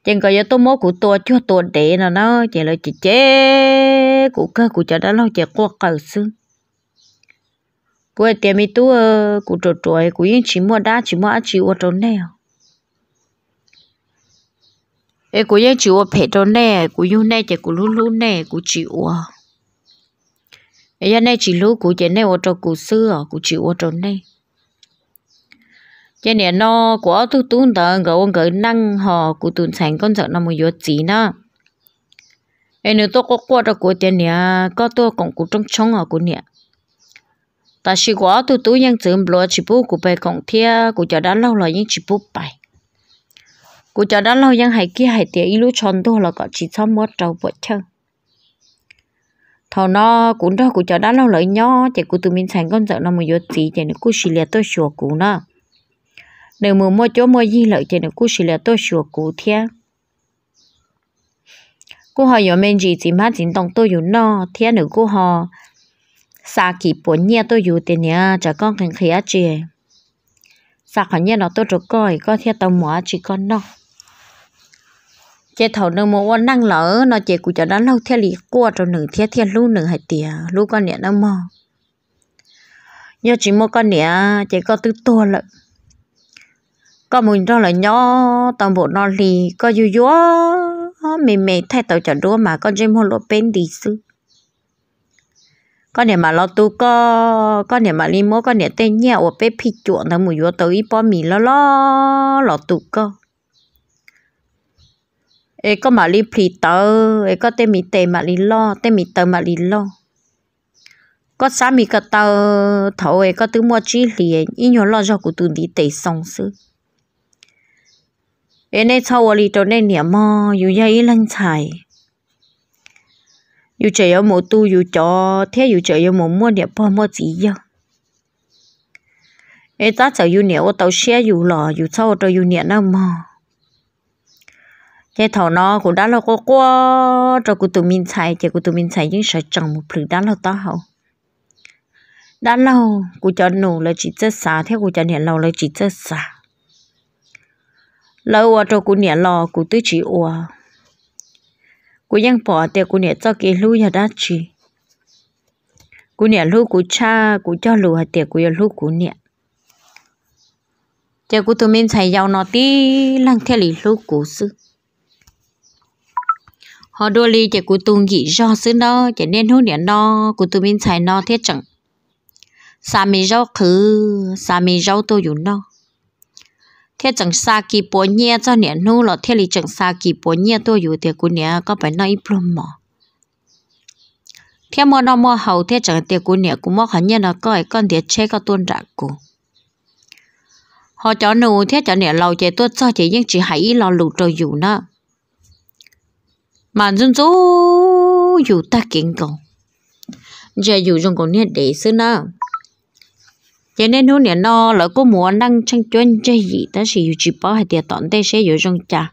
chẳng có giờ tôi mô của tôi chưa tôi để nó nó chỉ là chỉ chế của cơ của chợ đã lâu chỉ qua cầu xương của tiền mi tu của trội trội của những chỉ mua đá chỉ mua chỉ ô trốn nào ê cú ye chịu phải cho nè cú yêu nè chỉ cú lú lú nè cú chịu à ê ya nè chỉ lú cú chỉ nè ô cho cú xưa cú chịu ô cho nè cho nên nó của tu tuôn tờ gỡ ông gỡ năng họ cú tuôn thành con sợ nó một yếu chỉ nó ê nếu tôi có qua cho cú tiền nè có tôi còn cú trong trong họ cú nè ta chỉ quá tu tu nhân một lo chỉ bố cú bài còn thia cú cho đã lâu rồi nhưng chỉ bố bài cú cho đó lâu dân hay kia hay tiệt ít chọn tôi là có chỉ xong một trâu bớt chân thầu nó cũng đó cú cho đó lâu lợi nhó chỉ cú tự mình sáng con dạo nó một vô tí chỉ nó cú xì liệt tôi sửa cú nó nếu mua mua chỗ mua gì lợi chỉ nó cú xì liệt tôi sửa cú thế cú họ giờ mình chỉ chỉ mà chỉ đồng tôi dùng nó thế nữa cú họ xa kỳ bốn nhẹ tôi dùng tiền nhá cho con khí khía chị xa khỏi nhẹ nó tôi rồi coi có thế tâm mua chỉ con nó chế thầu nương mô quan năng lỡ nó chế cụ cho nó lâu theo lì qua rồi nửa theo theo lú nửa hai tìa lú con nè nó mò nhớ chỉ mua con nè chế có tứ tua lợ có mình đó là nhó toàn bộ nó lì có dư dúa mềm mềm thay tàu cho đua mà con chế mua lỗ bên đi sư con nè mà lo tu có con nè mà li mua con nè tên nhẹ ở bên phi chuộng thằng mùi dúa tới bò mì lo lo lo tu có ấy có mà li phì tờ ấy có tên mì tề mà li lo tên mì tờ mà li lo có xã mì cái tờ thầu ấy có tứ mua chi liền ít nhiều lo cho cụ tụi đi tề xong sư ấy nên thầu li cho nên nhà mò dù dây lăn xài dù chơi ở một tu dù cho thế dù chơi ở một mua địa po mua gì giờ ấy ta chờ dù nhiều tàu xe dù lò dù sau cho dù nhiều nó mò thế thầu nó cũng đã lo có quá cho cụ tụi mình xài thì cụ tụi mình xài những sợi trồng một phử đã lo to hậu đã lâu cụ cho nụ là chỉ chơi xả theo cụ cho nhẹ lâu là chỉ chết xả lâu ở cho cụ nhẹ lò cụ tứ chỉ ủa cụ ยัง bỏ tiền cụ nhẹ cho kỳ lưu nhà đã chỉ cụ nhẹ lưu cụ cha cụ cho lù hạt tiền cụ giờ lưu cụ nhẹ tiền cụ tụi mình xài giàu nó tí lăng theo lý lưu cụ sức họ đôi li chỉ cụ tung gì do xứ nó chỉ nên hút điện nó cụ tung bên xài nó thiết chẳng sa mi rau khứ sa mi rau tôi dùng nó thiết chẳng sa kỳ bố nhẹ cho điện hút là thiết lý chẳng sa kỳ bố nhẹ tôi dùng thì cụ nhẹ có phải nó ít plum mà thiết mua nó mua hậu thiết chẳng thì cụ nhẹ cũng mua hẳn nhẹ nó có con thiết chế có tuôn rạc cụ họ cho nụ thiết cho nhẹ lâu chế tôi cho chỉ nhưng chỉ hãy lo lụt rồi dùng nó mà dân dỗ dù ta kiện cầu giờ dù trong còn nét để xưa nè cho nên hôm nay nó lỡ có mùa đang chăn chuyên chơi gì ta chỉ chỉ bảo hay tiền tọn tay sẽ dù trong trà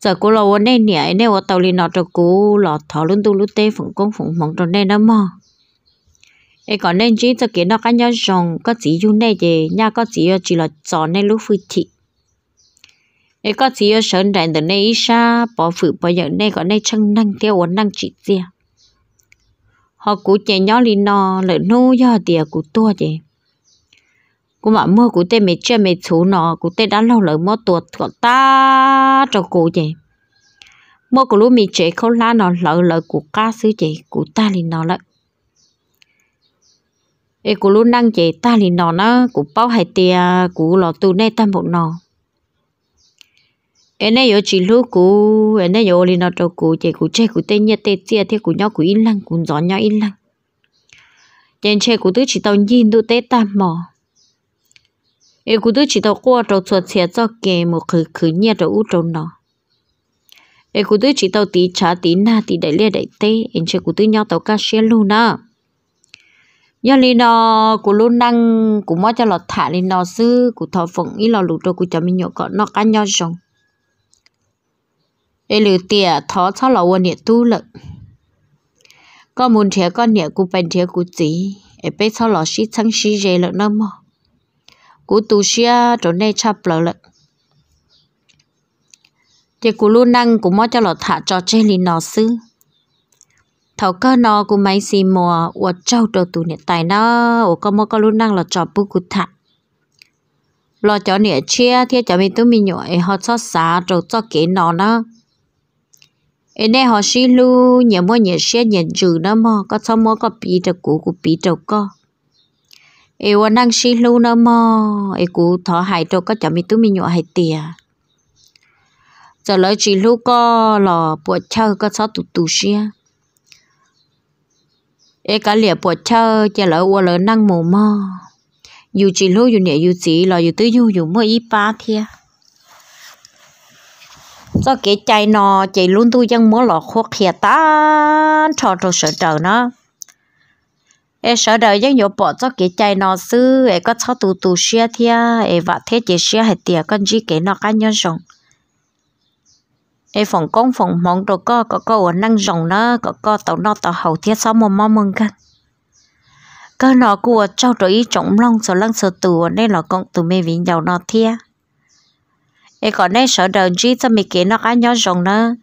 giờ cô lâu hôm nay nè nè ở tàu liền nọ cho cô lọ thọ luôn tu lút tê phụng công phụng mong cho đây đó mà ấy còn nên chỉ cho kiến nó cá nhau rồng có chỉ dùng đây thì nha có chỉ chỉ là tròn nên lúc phi thị cái có chỉ ở sơn đại từ nay xa bỏ phụ bỏ giờ nay có nay chân năng kêu uốn năng chỉ tia họ cú chè nhỏ lì nò lỡ nô do tia cú to chè cú mà mưa cú tê mệt chơi mệt chú nọ cú tê đã lâu lỡ mua tuột còn ta cho cú chè mưa cú lúc mì chè không lá nọ lỡ lỡ cú cá sứ chè cú ta lì nọ lợn ê cú lú năng chè ta lì nọ nó cú bao hai tia cú lọ tu nay tam bộ nọ em này yo chỉ lúc cũ em này yo linh nó cho cũ chạy cũ chạy cũ tên nhật tên chia thế cũ nhau cũ in lăng cũ gió nhau in lăng trên chạy cũ tứ chỉ tao nhìn đu tê tam mò em cũ tứ chỉ tao qua trâu chuột xe cho kề một khử khử nhẹ trâu u trâu nó em cũ tứ chỉ tao tí trả tí na tí đại lia đại tê em chạy cũ tứ nhau tao ca xe luôn đó nhớ linh nó cú luôn năng cú mót cho lọt thả linh nó sư cú thọ phụng ý lò lụt rồi cú cho mình nhậu có nó cá nhau xong để lử tiệt thó cho lão quân nhiệt tu lợ có muốn thế con nhiệt cụ bên thế cụ gì để bây cho lão sĩ thăng sĩ dễ lợ nó mà cụ tu sĩ chỗ này chắp lỡ lợ thì cụ luôn năng cụ mót cho lão thả cho chơi lì nó sư thầu cơ nó cụ mấy gì mùa ủa trâu đồ tù nhiệt tài nó ủa có mót có luôn năng là trò bu cụ thả lo cho nè chia thì cho mình tụi mình nhỏ họ cho xả, rồi cho kế nó nó ở đây họ xí lu nhà mua nhà xe nhà trừ nó mò có xong mò có bị trâu cũ cũng bị trâu co ở quan năng xí lu nó mò ở cũ thọ hại trâu có chả mi tú mi nhọ hại tiền giờ lấy chỉ lu có lò bộ chơi có sáu tụ tụ xe ở cả liệp bộ chơi chỉ lấy qua lấy năng mồm mò dù chỉ lu dù nhẹ dù chỉ lò dù tứ dù dù mua ít ba thiệt cho cái chai nó chị luôn tôi chẳng muốn lọ khô khía ta cho tôi sợ trời nó em sợ đời giống nhiều bỏ cho cái chai nó sư em có cho tù tù xe thia em vặt thế chị xe hết tiền con chỉ cái nó cá nhân rồng em phòng công phòng mong đồ có có có ở năng rồng nó có có tàu nó tàu hậu thiết sao mà mong mừng cả cơ nó của trao đổi trọng long sợ lăng sợ tù nên là con tù mê vĩnh giàu nó thia ấy còn nên sợ đầu chi cho mình kể nó cá nhỏ rồng nữa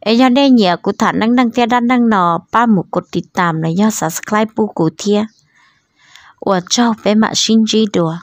ấy do đây nhờ cụ thản năng năng tia đan năng nọ ba một cột tịt tạm là do subscribe bu cụ thia ủa cho bé mạ xin chi đùa